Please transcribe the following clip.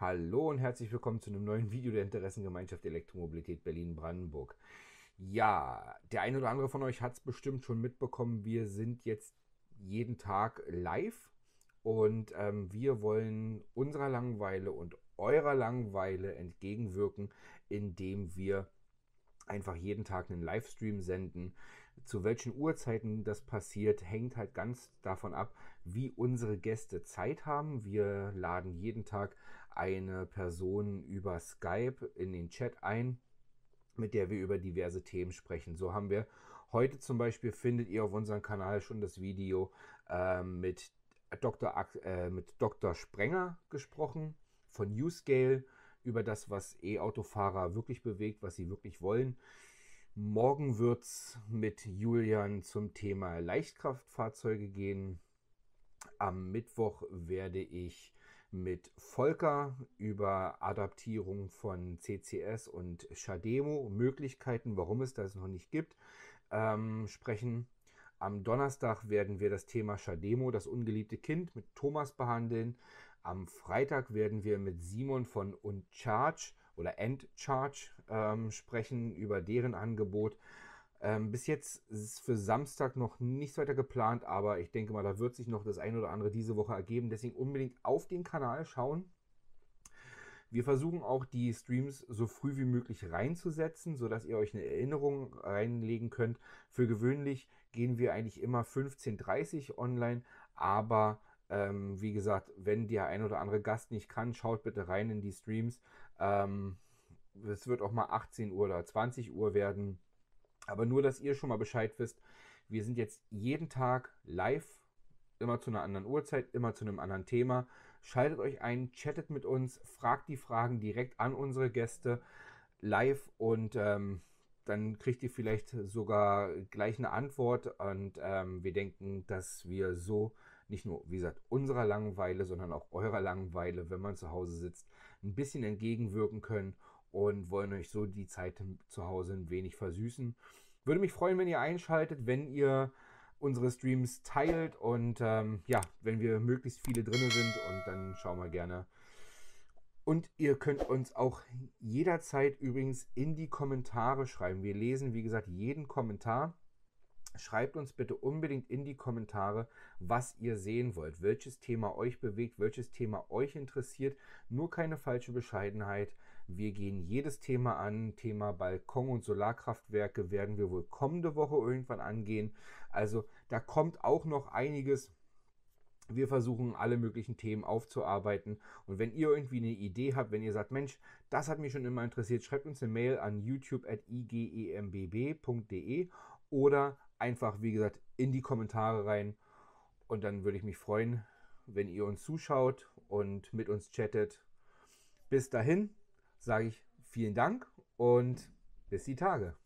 Hallo und herzlich willkommen zu einem neuen Video der Interessengemeinschaft Elektromobilität Berlin-Brandenburg. Ja, der eine oder andere von euch hat es bestimmt schon mitbekommen. Wir sind jetzt jeden Tag live und ähm, wir wollen unserer Langeweile und eurer Langeweile entgegenwirken, indem wir einfach jeden Tag einen Livestream senden. Zu welchen Uhrzeiten das passiert, hängt halt ganz davon ab, wie unsere Gäste Zeit haben. Wir laden jeden Tag eine Person über Skype in den Chat ein, mit der wir über diverse Themen sprechen. So haben wir heute zum Beispiel, findet ihr auf unserem Kanal schon das Video ähm, äh, mit, Dr. Ak äh, mit Dr. Sprenger gesprochen von Newscale über das, was E-Autofahrer wirklich bewegt, was sie wirklich wollen. Morgen wird es mit Julian zum Thema Leichtkraftfahrzeuge gehen. Am Mittwoch werde ich mit Volker über Adaptierung von CCS und Shademo, Möglichkeiten, warum es das noch nicht gibt, ähm, sprechen. Am Donnerstag werden wir das Thema Shademo, das ungeliebte Kind, mit Thomas behandeln. Am Freitag werden wir mit Simon von Uncharge oder Endcharge ähm, sprechen über deren Angebot. Ähm, bis jetzt ist für Samstag noch nichts weiter geplant, aber ich denke mal, da wird sich noch das ein oder andere diese Woche ergeben. Deswegen unbedingt auf den Kanal schauen. Wir versuchen auch die Streams so früh wie möglich reinzusetzen, sodass ihr euch eine Erinnerung reinlegen könnt. Für gewöhnlich gehen wir eigentlich immer 15.30 Uhr online, aber ähm, wie gesagt, wenn der ein oder andere Gast nicht kann, schaut bitte rein in die Streams. Ähm, es wird auch mal 18 Uhr oder 20 Uhr werden. Aber nur, dass ihr schon mal Bescheid wisst, wir sind jetzt jeden Tag live, immer zu einer anderen Uhrzeit, immer zu einem anderen Thema. Schaltet euch ein, chattet mit uns, fragt die Fragen direkt an unsere Gäste live und ähm, dann kriegt ihr vielleicht sogar gleich eine Antwort. Und ähm, wir denken, dass wir so nicht nur, wie gesagt, unserer Langeweile, sondern auch eurer Langeweile, wenn man zu Hause sitzt, ein bisschen entgegenwirken können und wollen euch so die Zeit zu Hause ein wenig versüßen. Würde mich freuen, wenn ihr einschaltet, wenn ihr unsere Streams teilt und ähm, ja, wenn wir möglichst viele drin sind und dann schauen wir gerne. Und ihr könnt uns auch jederzeit übrigens in die Kommentare schreiben. Wir lesen, wie gesagt, jeden Kommentar. Schreibt uns bitte unbedingt in die Kommentare, was ihr sehen wollt, welches Thema euch bewegt, welches Thema euch interessiert. Nur keine falsche Bescheidenheit. Wir gehen jedes Thema an. Thema Balkon- und Solarkraftwerke werden wir wohl kommende Woche irgendwann angehen. Also da kommt auch noch einiges. Wir versuchen alle möglichen Themen aufzuarbeiten. Und wenn ihr irgendwie eine Idee habt, wenn ihr sagt, Mensch, das hat mich schon immer interessiert, schreibt uns eine Mail an youtube.igembb.de oder einfach, wie gesagt, in die Kommentare rein. Und dann würde ich mich freuen, wenn ihr uns zuschaut und mit uns chattet. Bis dahin sage ich vielen Dank und bis die Tage.